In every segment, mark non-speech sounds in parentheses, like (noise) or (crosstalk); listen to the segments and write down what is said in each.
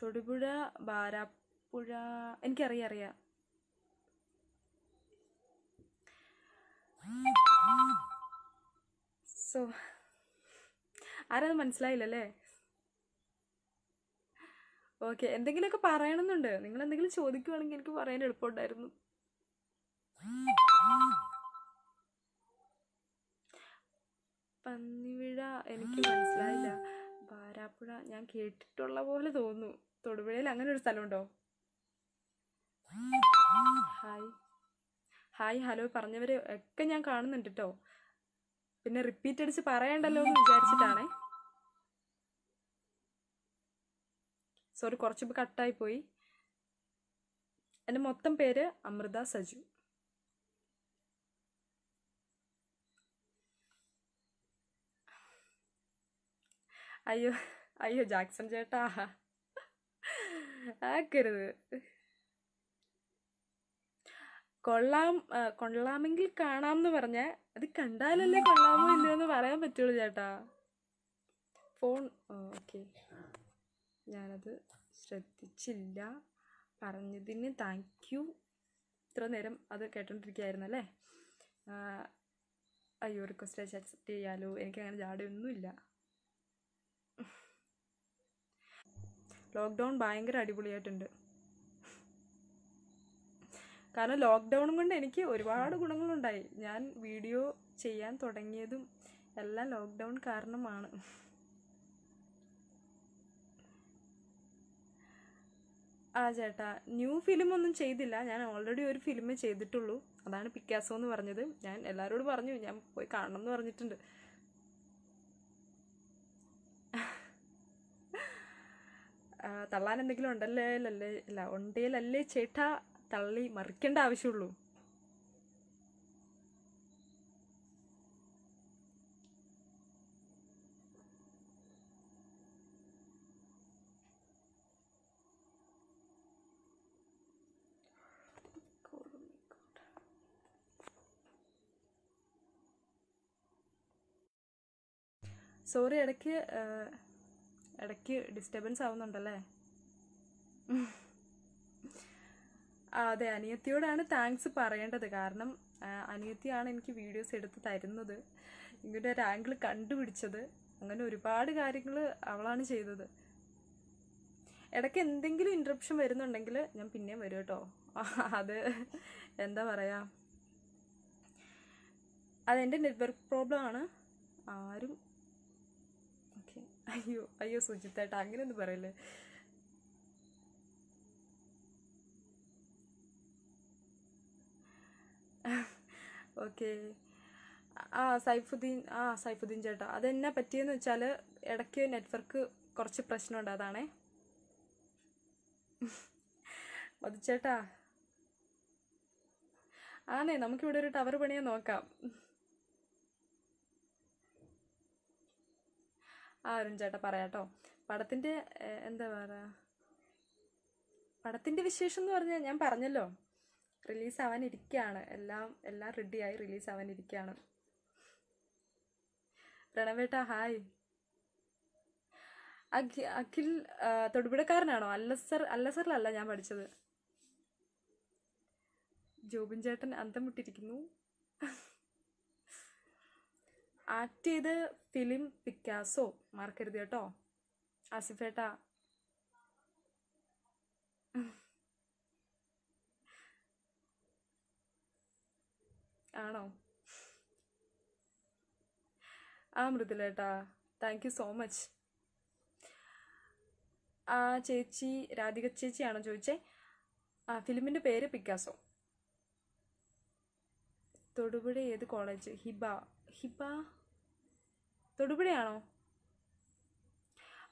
തൊടുപുഴ ബാരാപ്പുഴ എനിക്കറിയാം അറിയാം സോ ആരത് മനസ്സിലായില്ലല്ലേ ഓക്കെ എന്തെങ്കിലുമൊക്കെ പറയണമെന്നുണ്ട് നിങ്ങൾ എന്തെങ്കിലും ചോദിക്കുവാണെങ്കിൽ എനിക്ക് പറയാൻ എളുപ്പമുണ്ടായിരുന്നു പന്നിവിഴ എനിക്ക് മനസ്സിലായില്ല ബാരാപ്പുഴ ഞാൻ കേട്ടിട്ടുള്ള പോലെ തോന്നുന്നു തൊടുപുഴയിൽ അങ്ങനെ ഒരു സ്ഥലമുണ്ടോ ഹായ് ഹായ് ഹലോ പറഞ്ഞവരെ ഒക്കെ ഞാൻ കാണുന്നുണ്ട് കേട്ടോ പിന്നെ റിപ്പീറ്റ് അടിച്ച് പറയണ്ടല്ലോ എന്ന് വിചാരിച്ചിട്ടാണേ സോറി കുറച്ച് കട്ടായി പോയി എൻ്റെ മൊത്തം പേര് അമൃത സജു അയ്യോ അയ്യോ ജാക്സൺ ചേട്ടാ ആക്കരുത് കൊള്ളാം കൊള്ളാമെങ്കിൽ കാണാം എന്ന് പറഞ്ഞ അത് കണ്ടാലല്ലേ കൊള്ളാമോ ഇല്ലയോ പറയാൻ പറ്റുള്ളൂ ചേട്ടാ ഫോൺ ഓക്കെ ഞാനത് ശ്രദ്ധിച്ചില്ല പറഞ്ഞതിന് താങ്ക് യു ഇത്ര നേരം അത് കേട്ടോണ്ടിരിക്കുകയായിരുന്നു അല്ലേ അയ്യോ റിക്വസ്റ്റ് അക്സെപ്റ്റ് ചെയ്യാലോ എനിക്ക് അങ്ങനെ ജാടയൊന്നുമില്ല ലോക്ക്ഡൗൺ ഭയങ്കര അടിപൊളിയായിട്ടുണ്ട് കാരണം ലോക്ക്ഡൗണും കൊണ്ട് എനിക്ക് ഒരുപാട് ഗുണങ്ങളുണ്ടായി ഞാൻ വീഡിയോ ചെയ്യാൻ തുടങ്ങിയതും എല്ലാം ലോക്ക്ഡൗൺ കാരണമാണ് ആ ചേട്ടാ ന്യൂ ഫിലിം ഒന്നും ചെയ്തില്ല ഞാൻ ഓൾറെഡി ഒരു ഫിലിമേ ചെയ്തിട്ടുള്ളൂ അതാണ് പിക്കാസോ എന്ന് പറഞ്ഞത് ഞാൻ എല്ലാവരോടും പറഞ്ഞു ഞാൻ പോയി കാണണം എന്ന് പറഞ്ഞിട്ടുണ്ട് തള്ളാൻ എന്തെങ്കിലും ഉണ്ടല്ലേ അല്ലേ ഇല്ല ഉണ്ടേലല്ലേ ചേട്ടാ തള്ളി മറിക്കേണ്ട ആവശ്യമുള്ളൂ സോറി ഇടയ്ക്ക് ഇടയ്ക്ക് ഡിസ്റ്റർബൻസ് ആവുന്നുണ്ടല്ലേ അതെ അനിയത്തിയോടാണ് താങ്ക്സ് പറയേണ്ടത് കാരണം അനിയത്തിയാണ് എനിക്ക് വീഡിയോസ് എടുത്ത് തരുന്നത് ഇങ്ങനെ ഒരു ആംഗിൾ കണ്ടുപിടിച്ചത് അങ്ങനെ ഒരുപാട് കാര്യങ്ങൾ അവളാണ് ചെയ്തത് ഇടയ്ക്ക് എന്തെങ്കിലും ഇൻട്രപ്ഷൻ വരുന്നുണ്ടെങ്കിൽ ഞാൻ പിന്നെയും വരും കേട്ടോ അത് എന്താ പറയുക അതെൻ്റെ നെറ്റ്വർക്ക് പ്രോബ്ലം ആണ് ആരും അയ്യോ അയ്യോ സുജിത്തേട്ട അങ്ങനെയൊന്നും പറയല്ലേ ഓക്കെ ആ സൈഫുദ്ദീൻ ആ സൈഫുദ്ദീൻ ചേട്ടാ അതെന്നാ പറ്റിയെന്ന് വെച്ചാൽ ഇടയ്ക്ക് നെറ്റ്വർക്ക് കുറച്ച് പ്രശ്നമുണ്ട് അതാണേ മതിച്ചേട്ടാ ആണേ നമുക്കിവിടെ ഒരു ടവർ പണിയാൻ നോക്കാം ആ അരുൺ ചേട്ടാ പറയാട്ടോ പടത്തിൻ്റെ എന്താ പറയുക പടത്തിൻ്റെ വിശേഷം എന്ന് പറഞ്ഞാൽ ഞാൻ പറഞ്ഞല്ലോ റിലീസ് ആവാനിരിക്കുകയാണ് എല്ലാം എല്ലാം റെഡിയായി റിലീസ് ആവാനിരിക്കുകയാണ് പ്രണവേട്ട ഹായ് അഖിൽ തൊടുപുഴക്കാരനാണോ അല്ലസർ അല്ലസറിലല്ല ഞാൻ പഠിച്ചത് ജോബിൻ ചേട്ടൻ അന്തം മുട്ടിരിക്കുന്നു ആക്ട് ചെയ്ത് ഫിലിം പിക്കാസോ മറക്കരുത് കേട്ടോ ആസിഫേട്ട ആണോ ആ മൃദുലേട്ട താങ്ക് യു സോ മച്ച് ആ ചേച്ചി രാധിക ചേച്ചിയാണോ ചോദിച്ചേ ആ ഫിലിമിൻ്റെ പേര് പിക്കാസോ തൊടുപുഴ ഏത് കോളേജ് ഹിബ ഹിബ തൊടുപുഴയാണോ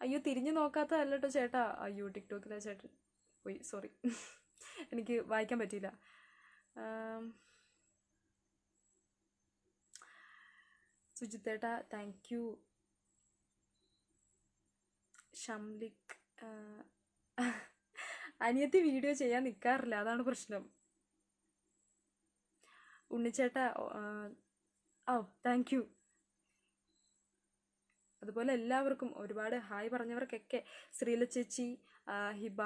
അയ്യോ തിരിഞ്ഞു നോക്കാത്തതല്ല കേട്ടോ ചേട്ടാ അയ്യോ ടിക്ടോക്കിലാ ചേട്ടൻ പോയി സോറി (laughs) എനിക്ക് വായിക്കാൻ പറ്റിയില്ല സുജിത്തേട്ട താങ്ക് യു ഷംലിക് അനിയത്തി വീഡിയോ ചെയ്യാൻ നിൽക്കാറില്ല അതാണ് പ്രശ്നം ഉണ്ണിച്ചേട്ട ഓ താങ്ക് യു അതുപോലെ എല്ലാവർക്കും ഒരുപാട് ഹായ് പറഞ്ഞവർക്കൊക്കെ ശ്രീല ചേച്ചി ഹിബ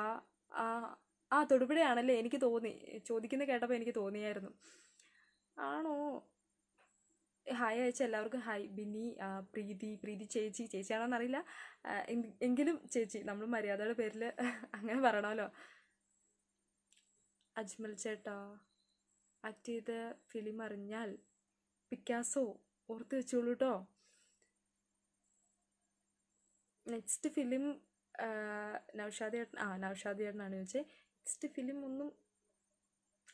ആ തൊടുപുഴയാണല്ലേ എനിക്ക് തോന്നി ചോദിക്കുന്ന കേട്ടപ്പോൾ എനിക്ക് തോന്നിയായിരുന്നു ആണോ ഹായ് അയച്ച എല്ലാവർക്കും ഹായ് ബിനി പ്രീതി പ്രീതി ചേച്ചി ചേച്ചിയാണോന്ന് എങ്കിലും ചേച്ചി നമ്മൾ മര്യാദയുടെ പേരിൽ അങ്ങനെ പറയണമല്ലോ അജ്മൽ ചേട്ടാ ആക്ട് ചെയ്ത ഫിലിം അറിഞ്ഞാൽ പിക്കാസോ ഓർത്ത് വെച്ചോളൂ കേട്ടോ നെക്സ്റ്റ് ഫിലിം നൗഷാദ് ചേട്ടൻ ആ നൗഷാദ് ചേട്ടനാണ് ചോദിച്ചത് നെക്സ്റ്റ് ഫിലിം ഒന്നും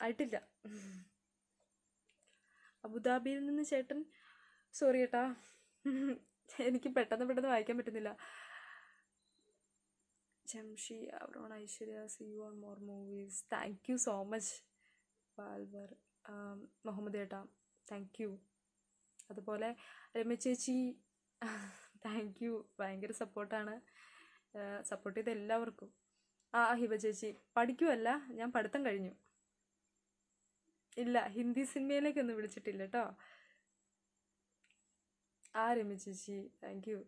ആയിട്ടില്ല അബുദാബിയിൽ നിന്ന് ചേട്ടൻ സോറി ഏട്ടാ എനിക്ക് പെട്ടെന്ന് പെട്ടെന്ന് വായിക്കാൻ പറ്റുന്നില്ല ജംഷി അവരോൺ Aishwarya see you on more movies thank you so much വാൽവർ മുഹമ്മദ് ഏട്ടാ താങ്ക് യു അതുപോലെ രമ്യ ചേച്ചി താങ്ക് യു ഭയങ്കര സപ്പോർട്ടാണ് സപ്പോർട്ട് ചെയ്ത എല്ലാവർക്കും ആ ഹിബ ചേച്ചി പഠിക്കുമല്ല ഞാൻ പഠിത്തം കഴിഞ്ഞു ഇല്ല ഹിന്ദി സിനിമയിലേക്കൊന്നും വിളിച്ചിട്ടില്ല കേട്ടോ ആ രമി ചേച്ചി താങ്ക് യു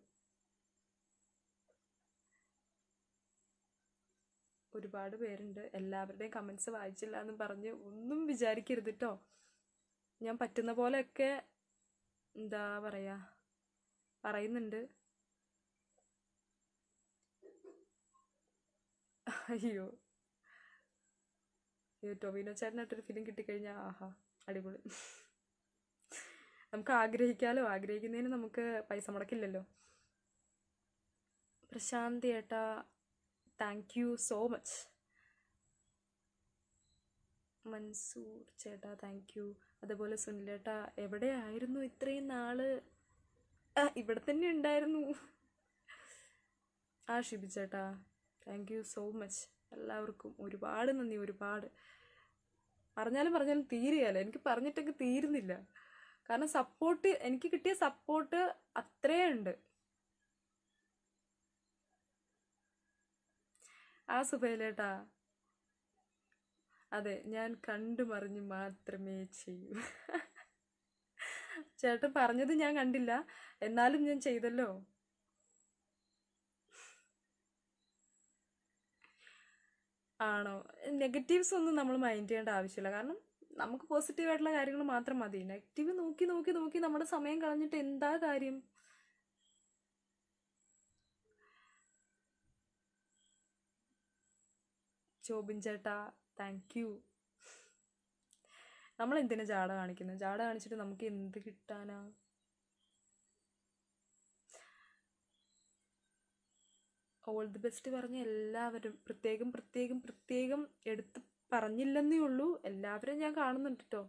ഒരുപാട് പേരുണ്ട് എല്ലാവരുടെയും കമൻസ് വായിച്ചില്ല എന്ന് പറഞ്ഞ് ഒന്നും വിചാരിക്കരുത് കേട്ടോ ഞാൻ പറ്റുന്ന പോലെയൊക്കെ എന്താ പറയുക പറയുന്നുണ്ട് അയ്യോ അയ്യോ ടൊവിനോ ചേട്ടനായിട്ടൊരു ഫിലിം കിട്ടിക്കഴിഞ്ഞാൽ ആഹാ അടിപൊളി നമുക്ക് ആഗ്രഹിക്കാലോ ആഗ്രഹിക്കുന്നതിന് നമുക്ക് പൈസ മുടക്കില്ലല്ലോ പ്രശാന്ത് ഏട്ടാ thank you so much Mansoor ചേട്ടാ താങ്ക് യു അതുപോലെ സുനിലേട്ടാ എവിടെയായിരുന്നു ഇത്രയും നാള് ഇവിടെ തന്നെ ഉണ്ടായിരുന്നു ആ ഷിബിച്ചേട്ടാ താങ്ക് യു സോ മച്ച് എല്ലാവർക്കും ഒരുപാട് നന്ദി ഒരുപാട് പറഞ്ഞാലും പറഞ്ഞാലും തീരുകയല്ലോ എനിക്ക് പറഞ്ഞിട്ടൊക്കെ തീരുന്നില്ല കാരണം സപ്പോർട്ട് എനിക്ക് കിട്ടിയ സപ്പോർട്ട് അത്രേ ഉണ്ട് ആ സുഭയിലേട്ടാ അതെ ഞാൻ കണ്ടു മറിഞ്ഞ് മാത്രമേ ചെയ്യൂ ചേട്ടൻ പറഞ്ഞത് ഞാൻ കണ്ടില്ല എന്നാലും ഞാൻ ചെയ്തല്ലോ ആണോ നെഗറ്റീവ്സ് ഒന്നും നമ്മൾ മൈൻഡ് ചെയ്യേണ്ട ആവശ്യമില്ല കാരണം നമുക്ക് പോസിറ്റീവായിട്ടുള്ള കാര്യങ്ങൾ മാത്രം മതി നെഗറ്റീവ് നോക്കി നോക്കി നോക്കി നമ്മുടെ സമയം കളഞ്ഞിട്ട് എന്താ കാര്യം ചോബിൻ ചേട്ടാ താങ്ക് യു നമ്മൾ എന്തിനു ജാട കാണിക്കുന്നത് ജാട കാണിച്ചിട്ട് നമുക്ക് എന്ത് കിട്ടാനാ ഓൾ ദി ബെസ്റ്റ് പറഞ്ഞ എല്ലാവരും പ്രത്യേകം പ്രത്യേകം പ്രത്യേകം എടുത്ത് പറഞ്ഞില്ലെന്നേ ഉള്ളൂ എല്ലാവരും ഞാൻ കാണുന്നുണ്ട് കേട്ടോ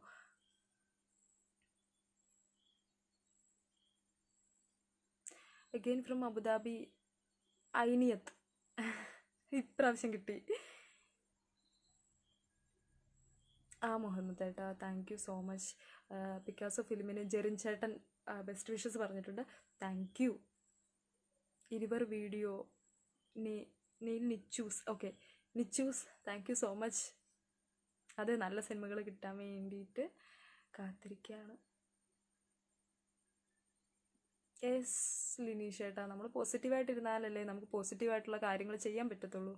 അഗെയിൻ ഫ്രം അബുദാബി ഐനിയത്ത് ഇപ്രാവശ്യം കിട്ടി ആ മുഹമ്മദ് ചേട്ടാ thank you so much Picasso ഫിലിമിന് ജെറിൻ ചേട്ടൻ ബെസ്റ്റ് വിഷസ് പറഞ്ഞിട്ടുണ്ട് താങ്ക് യു ഇരുവർ വീഡിയോ നീ നീ Nichus okay Nichus thank you so much അത് നല്ല സിനിമകൾ കിട്ടാൻ വേണ്ടിയിട്ട് കാത്തിരിക്കുകയാണ് എസ് ലിനീഷ് ചേട്ടാ നമ്മൾ പോസിറ്റീവായിട്ടിരുന്നാലല്ലേ നമുക്ക് പോസിറ്റീവായിട്ടുള്ള കാര്യങ്ങൾ ചെയ്യാൻ പറ്റത്തുള്ളൂ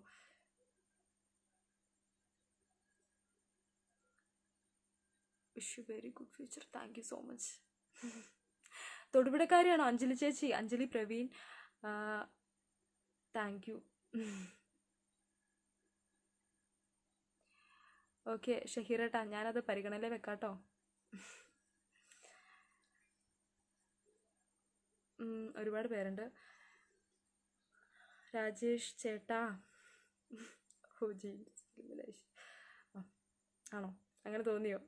wish you very good future thank you so much തൊടുപുടക്കാരിയാണ് അഞ്ജലി ചേച്ചി Anjali Praveen thank you okay ഷഹീറേട്ടാ ഞാനത് പരിഗണനയിൽ വെക്കാട്ടോ ഒരുപാട് പേരുണ്ട് രാജേഷ് ചേട്ടാ ഓ ജീൻസ് ആണോ അങ്ങനെ തോന്നിയോ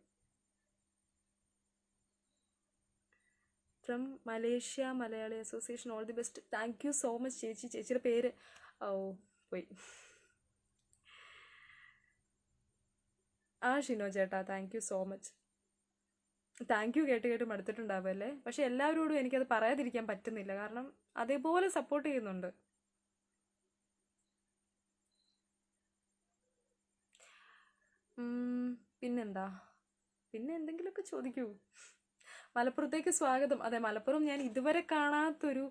from Malaysia Malayali association all the best thank you so much ചേച്ചി ചേച്ചിയുടെ പേര് ഓ പോയി ആ ഷിനോ ചേട്ടാ thank you so much thank you കേട്ട് കേട്ട് മടുത്തിട്ടുണ്ടാവുമല്ലേ പക്ഷെ എല്ലാവരോടും എനിക്കത് പറയാതിരിക്കാൻ പറ്റുന്നില്ല കാരണം അതേപോലെ സപ്പോർട്ട് ചെയ്യുന്നുണ്ട് പിന്നെന്താ പിന്നെ എന്തെങ്കിലുമൊക്കെ ചോദിക്കൂ മലപ്പുറത്തേക്ക് സ്വാഗതം അതെ മലപ്പുറം ഞാൻ ഇതുവരെ കാണാത്തൊരു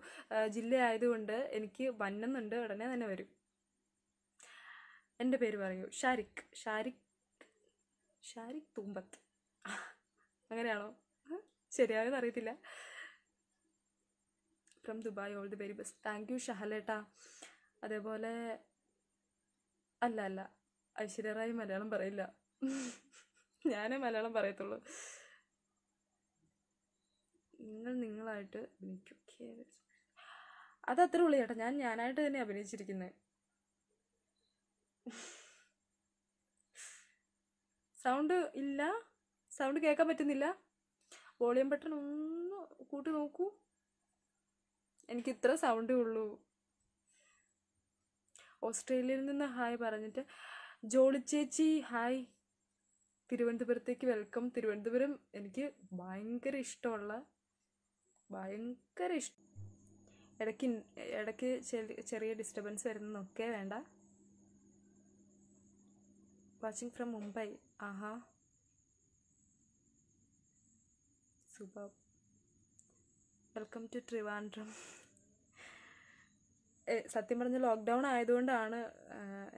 ജില്ലയായതുകൊണ്ട് എനിക്ക് വന്നുന്നുണ്ട് ഉടനെ തന്നെ വരും എൻ്റെ പേര് പറയൂ ഷാരിഖ് ഷാരിഖ് ഷാരിഖ് തൂമ്പത്ത് അങ്ങനെയാണോ ശരിയായെന്ന് അറിയത്തില്ല from Dubai all the very best thank you ഷഹലേട്ട അതേപോലെ അല്ല അല്ല ഐശ്വര്യറായി മലയാളം പറയില്ല ഞാനേ മലയാളം പറയത്തുള്ളൂ നിങ്ങൾ നിങ്ങളായിട്ട് അഭിനയിക്കും ഓക്കെ അത് അത്ര ഉള്ളു ചേട്ടാ ഞാൻ ഞാനായിട്ട് തന്നെ അഭിനയിച്ചിരിക്കുന്നത് സൗണ്ട് ഇല്ല സൗണ്ട് കേൾക്കാൻ പറ്റുന്നില്ല വോളിയം ബട്ടൺ ഒന്ന് കൂട്ടി നോക്കൂ എനിക്ക് ഇത്ര സൗണ്ടേ ഉള്ളൂ ഓസ്ട്രേലിയയിൽ നിന്ന് ഹായ് പറഞ്ഞിട്ട് ജോളി ചേച്ചി ഹായ് തിരുവനന്തപുരത്തേക്ക് വെൽക്കം തിരുവനന്തപുരം എനിക്ക് ഭയങ്കര ഇഷ്ടമുള്ള ഭയങ്കര ഇഷ്ടം ഇടയ്ക്ക് ഇടയ്ക്ക് ചെറിയ ഡിസ്റ്റർബൻസ് വരുന്നൊക്കെ വേണ്ട വാച്ചിങ് ഫ്രം മുംബൈ ആഹാ സൂപ്പർ വെൽക്കം ടു ട്രിവാൻഡ്രം സത്യം പറഞ്ഞ ലോക്ക്ഡൗൺ ആയതുകൊണ്ടാണ്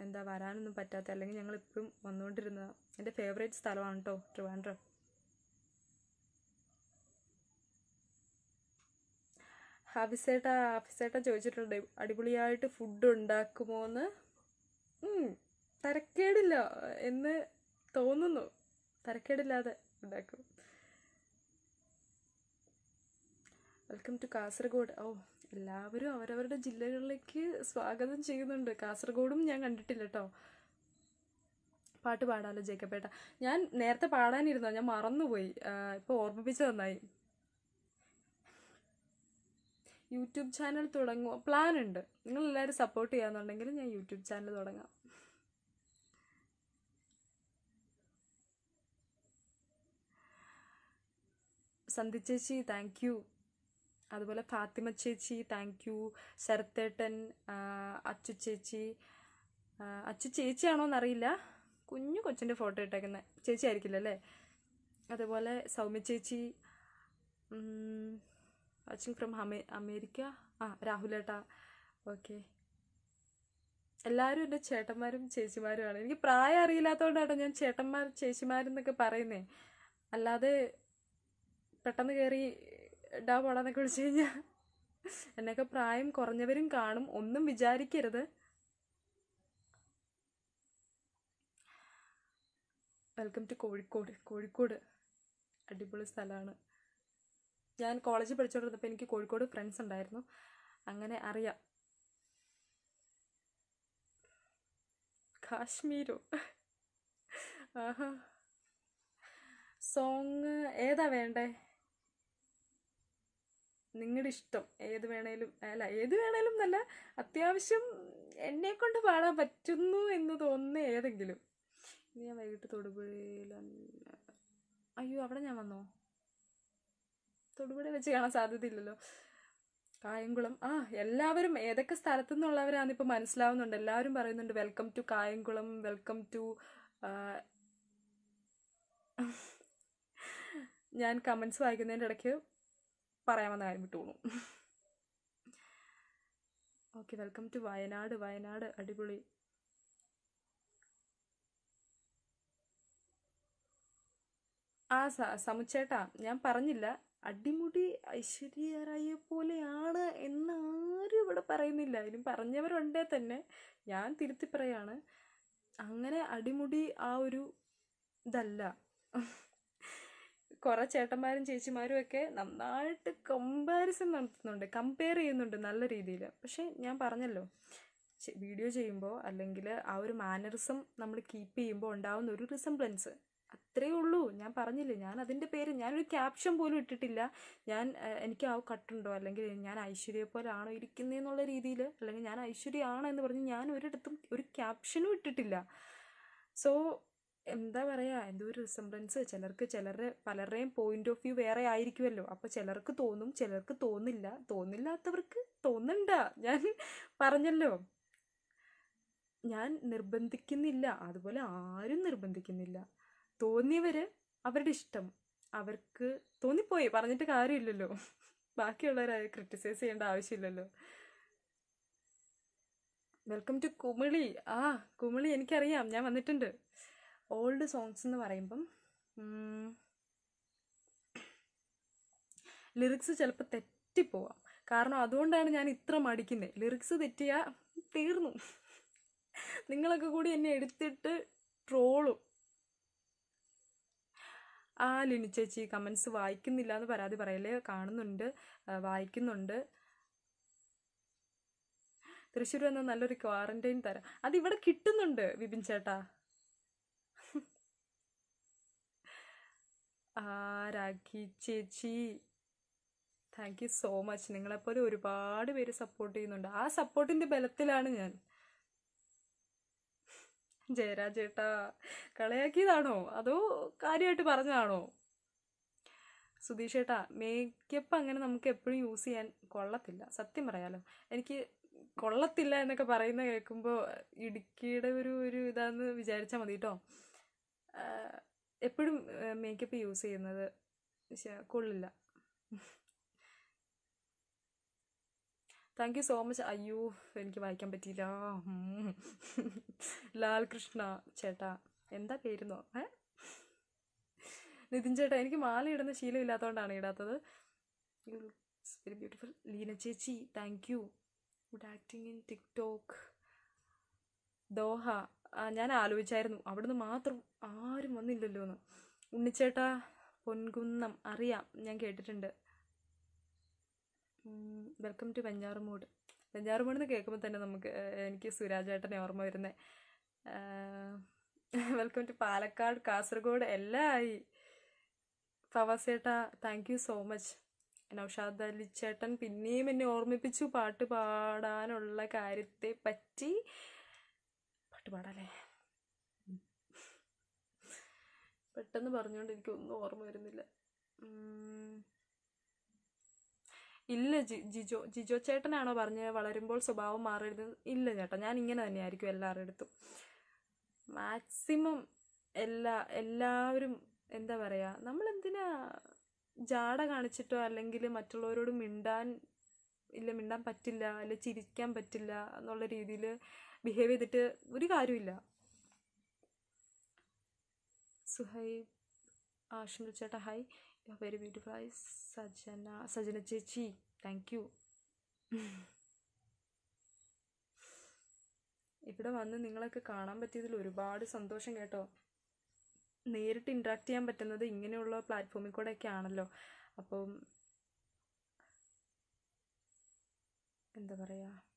എന്താ വരാനൊന്നും പറ്റാത്ത അല്ലെങ്കിൽ ഞങ്ങൾ ഇപ്പം വന്നുകൊണ്ടിരുന്നത് എൻ്റെ ഫേവറേറ്റ് സ്ഥലമാണ് കേട്ടോ ട്രിവാൻഡ്രം ഹാഫിസേട്ട ഹാഫിസേട്ട ചോദിച്ചിട്ടുണ്ട് അടിപൊളിയായിട്ട് ഫുഡ് ഉണ്ടാക്കുമോ എന്ന് തരക്കേടില്ല എന്ന് തോന്നുന്നു തരക്കേടില്ലാതെ ഉണ്ടാക്കും വെൽക്കം ടു കാസർഗോഡ് ഓ എല്ലാവരും അവരവരുടെ ജില്ലകളിലേക്ക് സ്വാഗതം ചെയ്യുന്നുണ്ട് കാസർഗോഡും ഞാൻ കണ്ടിട്ടില്ല കേട്ടോ പാട്ട് പാടാമല്ലോ ജേക്കപ്പേട്ട ഞാൻ നേരത്തെ പാടാനിരുന്നോ ഞാൻ മറന്നുപോയി ഇപ്പോൾ ഓർമ്മിപ്പിച്ചു നന്നായി യൂട്യൂബ് ചാനൽ തുടങ്ങുക പ്ലാൻ ഉണ്ട് നിങ്ങൾ എല്ലാവരും സപ്പോർട്ട് ചെയ്യാന്നുണ്ടെങ്കിൽ ഞാൻ യൂട്യൂബ് ചാനൽ തുടങ്ങാം സന്ധി ചേച്ചി താങ്ക് യു അതുപോലെ ഫാത്തിമ ചേച്ചി താങ്ക് യു ശരത്തേട്ടൻ അച്ചു ചേച്ചി അച്ചു ചേച്ചിയാണോ എന്നറിയില്ല കുഞ്ഞു കൊച്ചിൻ്റെ ഫോട്ടോ ഇട്ടേക്കുന്നത് ചേച്ചി ആയിരിക്കില്ല അല്ലേ അതുപോലെ സൗമ്യ ചേച്ചി വാച്ചിങ് ഫ്രം അമേ അമേരിക്ക ആ രാഹുലേട്ടാ ഓക്കെ എല്ലാവരും എൻ്റെ ചേട്ടന്മാരും ചേച്ചിമാരുമാണ് എനിക്ക് പ്രായം അറിയില്ലാത്തതുകൊണ്ടാണ് ഞാൻ ചേട്ടന്മാർ ചേച്ചിമാരെന്നൊക്കെ പറയുന്നേ അല്ലാതെ പെട്ടെന്ന് കയറി ഡാ പോടാന്നൊക്കെ വിളിച്ചു കഴിഞ്ഞാൽ എന്നൊക്കെ പ്രായം കുറഞ്ഞവരും കാണും ഒന്നും വിചാരിക്കരുത് വെൽക്കം ടു കോഴിക്കോട് കോഴിക്കോട് അടിപൊളി സ്ഥലമാണ് ഞാൻ കോളേജിൽ പഠിച്ചുകൊണ്ടിരുന്നപ്പോൾ എനിക്ക് കോഴിക്കോട് ഫ്രണ്ട്സ് ഉണ്ടായിരുന്നു അങ്ങനെ അറിയാം കാശ്മീരോ ആഹാ സോങ് ഏതാ വേണ്ടേ നിങ്ങളുടെ ഇഷ്ടം ഏത് വേണേലും അല്ല ഏത് വേണേലും എന്നല്ല അത്യാവശ്യം എന്നെ കൊണ്ട് പാടാൻ പറ്റുന്നു എന്ന് തോന്നുന്ന ഏതെങ്കിലും ഇനി ഞാൻ വൈകിട്ട് തൊടുപുഴയിൽ അയ്യോ അവിടെ ഞാൻ വന്നോ തൊടുപുഴ വെച്ച് കാണാൻ സാധ്യതയില്ലല്ലോ കായംകുളം ആ എല്ലാവരും ഏതൊക്കെ സ്ഥലത്തു നിന്നുള്ളവരാണെന്ന് ഇപ്പോൾ മനസ്സിലാവുന്നുണ്ട് എല്ലാവരും പറയുന്നുണ്ട് welcome to Kayamkulam welcome to ഞാൻ കമൻസ് വായിക്കുന്നതിൻ്റെ ഇടയ്ക്ക് പറയാമെന്ന കാര്യം വിട്ടുപോണു okay welcome to Wayanad Wayanad അടിപൊളി ആ സമുച്ചേട്ടാ ഞാൻ പറഞ്ഞില്ല അടിമുടി ഐശ്വര്യ പോലെയാണ് എന്ന് ആരും ഇവിടെ പറയുന്നില്ല ഇനി പറഞ്ഞവരുണ്ടേ തന്നെ ഞാൻ തിരുത്തി പറയാണ് അങ്ങനെ അടിമുടി ആ ഒരു ഇതല്ല കുറേ ചേട്ടന്മാരും ചേച്ചിമാരും ഒക്കെ നന്നായിട്ട് കമ്പാരിസൺ നടത്തുന്നുണ്ട് കമ്പയർ ചെയ്യുന്നുണ്ട് നല്ല രീതിയിൽ പക്ഷേ ഞാൻ പറഞ്ഞല്ലോ വീഡിയോ ചെയ്യുമ്പോൾ അല്ലെങ്കിൽ ആ ഒരു മാനറിസം നമ്മൾ കീപ്പ് ചെയ്യുമ്പോൾ ഉണ്ടാകുന്ന ഒരു റിസംബ്ലൻസ് അത്രേ ഉള്ളൂ ഞാൻ പറഞ്ഞില്ലേ ഞാൻ അതിൻ്റെ പേര് ഞാനൊരു ക്യാപ്ഷൻ പോലും ഇട്ടിട്ടില്ല ഞാൻ എനിക്ക് ആ കട്ടുണ്ടോ അല്ലെങ്കിൽ ഞാൻ ഐശ്വര്യയെ പോലെയാണോ ഇരിക്കുന്നത് എന്നുള്ള രീതിയിൽ അല്ലെങ്കിൽ ഞാൻ ഐശ്വര്യയാണ് എന്ന് പറഞ്ഞ് ഞാൻ ഒരിടത്തും ഒരു ക്യാപ്ഷനും ഇട്ടിട്ടില്ല സോ എന്താ പറയുക എന്തോ ഒരു റിസംബ്ലൻസ് ചിലർക്ക് ചിലരുടെ പലരുടെയും പോയിന്റ് ഓഫ് വ്യൂ വേറെ ആയിരിക്കുമല്ലോ അപ്പോൾ ചിലർക്ക് തോന്നും ചിലർക്ക് തോന്നില്ല തോന്നില്ലാത്തവർക്ക് തോന്നണ്ട ഞാൻ പറഞ്ഞല്ലോ ഞാൻ നിർബന്ധിക്കുന്നില്ല അതുപോലെ ആരും നിർബന്ധിക്കുന്നില്ല തോന്നിയവര് അവരുടെ ഇഷ്ടം അവർക്ക് തോന്നിപ്പോയി പറഞ്ഞിട്ട് കാര്യമില്ലല്ലോ ബാക്കിയുള്ളവരെ ക്രിട്ടിസൈസ് ചെയ്യേണ്ട ആവശ്യമില്ലല്ലോ വെൽക്കം ടു കുമിളി ആ കുമിളി എനിക്കറിയാം ഞാൻ വന്നിട്ടുണ്ട് ഓൾഡ് സോങ്സ് എന്ന് പറയുമ്പം ലിറിക്സ് ചിലപ്പോൾ തെറ്റിപ്പോവാം കാരണം അതുകൊണ്ടാണ് ഞാൻ ഇത്ര മടിക്കുന്നത് ലിറിക്സ് തെറ്റിയാൽ തീർന്നു നിങ്ങളൊക്കെ കൂടി എന്നെ എടുത്തിട്ട് ട്രോളും ആ ലിനി ചേച്ചി കമൻസ് വായിക്കുന്നില്ല എന്ന് പരാതി പറയല്ലേ കാണുന്നുണ്ട് വായിക്കുന്നുണ്ട് തൃശ്ശൂർ എന്ന നല്ലൊരു ക്വാറന്റൈൻ തരാം ഇവിടെ കിട്ടുന്നുണ്ട് വിപിൻ ചേട്ടാ ആ രാഖി ചേച്ചി താങ്ക് യു സോ മച്ച് നിങ്ങളെപ്പോലെ ഒരുപാട് പേര് സപ്പോർട്ട് ചെയ്യുന്നുണ്ട് ആ സപ്പോർട്ടിൻ്റെ ബലത്തിലാണ് ഞാൻ ജയരാജേട്ടാ കളയാക്കിയതാണോ അതോ കാര്യമായിട്ട് പറഞ്ഞതാണോ സുധീഷേട്ടാ മേക്കപ്പ് അങ്ങനെ നമുക്ക് എപ്പോഴും യൂസ് ചെയ്യാൻ കൊള്ളത്തില്ല സത്യം പറയാലോ എനിക്ക് കൊള്ളത്തില്ല എന്നൊക്കെ പറയുന്ന കേൾക്കുമ്പോൾ ഇടുക്കിയുടെ ഒരു ഒരു ഇതാന്ന് വിചാരിച്ചാൽ മതി കേട്ടോ എപ്പോഴും മേക്കപ്പ് യൂസ് ചെയ്യുന്നത് കൊള്ളില്ല താങ്ക് യു സോ മച്ച് അയ്യോ എനിക്ക് വായിക്കാൻ പറ്റിയില്ല ലാൽകൃഷ്ണ ചേട്ടാ എന്താ പേരുന്നോ ഏ നിതിൻ ചേട്ടാ എനിക്ക് മാല ഇടുന്ന ഇല്ലാത്തതുകൊണ്ടാണ് ഇടാത്തത് വെരി ബ്യൂട്ടിഫുൾ ലീന ചേച്ചി thank you good acting in TikTok Doha ഞാൻ ആലോചിച്ചായിരുന്നു അവിടുന്ന് മാത്രം ആരും വന്നില്ലല്ലോ എന്ന് ഉണ്ണിച്ചേട്ടാ പൊൻകുന്നം അറിയാം ഞാൻ കേട്ടിട്ടുണ്ട് വെൽക്കം ടു പഞ്ചാറ് മൂഡ് പഞ്ചാറ് മൂഡ് എന്ന് കേൾക്കുമ്പോൾ തന്നെ നമുക്ക് എനിക്ക് സുരാജേട്ടനെ ഓർമ്മ വരുന്നത് വെൽക്കം ടു പാലക്കാട് കാസർഗോഡ് എല്ലാം ആയി ഫവാസേട്ട thank you so much Naushad Ali ചേട്ടൻ പിന്നെയും എന്നെ ഓർമ്മിപ്പിച്ചു പാട്ട് പാടാനുള്ള കാര്യത്തെ പറ്റി പാട്ട് പാടാല്ലേ പെട്ടെന്ന് പറഞ്ഞുകൊണ്ട് എനിക്കൊന്നും ഓർമ്മ വരുന്നില്ല ഇല്ല ജി ജിജോ ജിജോ ചേട്ടനാണോ പറഞ്ഞത് വളരുമ്പോൾ സ്വഭാവം മാറരുത് ഇല്ല ചേട്ടാ ഞാൻ ഇങ്ങനെ തന്നെയായിരിക്കും എല്ലാവരുടെ അടുത്തും മാക്സിമം എല്ലാ എല്ലാവരും എന്താ പറയുക നമ്മളെന്തിനാ ജാട കാണിച്ചിട്ടോ അല്ലെങ്കിൽ മറ്റുള്ളവരോട് മിണ്ടാൻ ഇല്ല മിണ്ടാൻ പറ്റില്ല അല്ലെ ചിരിക്കാൻ പറ്റില്ല എന്നുള്ള രീതിയിൽ ബിഹേവ് ചെയ്തിട്ട് ഒരു കാര്യമില്ല സുഹൈബ് ആഷിമിൽ ചേട്ടാ hi you are very beautiful I Sajana Sajana ചേച്ചി താങ്ക് യു ഇവിടെ വന്ന് നിങ്ങളൊക്കെ കാണാൻ പറ്റിയതിൽ ഒരുപാട് സന്തോഷം കേട്ടോ നേരിട്ട് ഇൻട്രാക്ട് ചെയ്യാൻ പറ്റുന്നത് ഇങ്ങനെയുള്ള പ്ലാറ്റ്ഫോമിൽ കൂടെയൊക്കെ ആണല്ലോ അപ്പം എന്താ പറയുക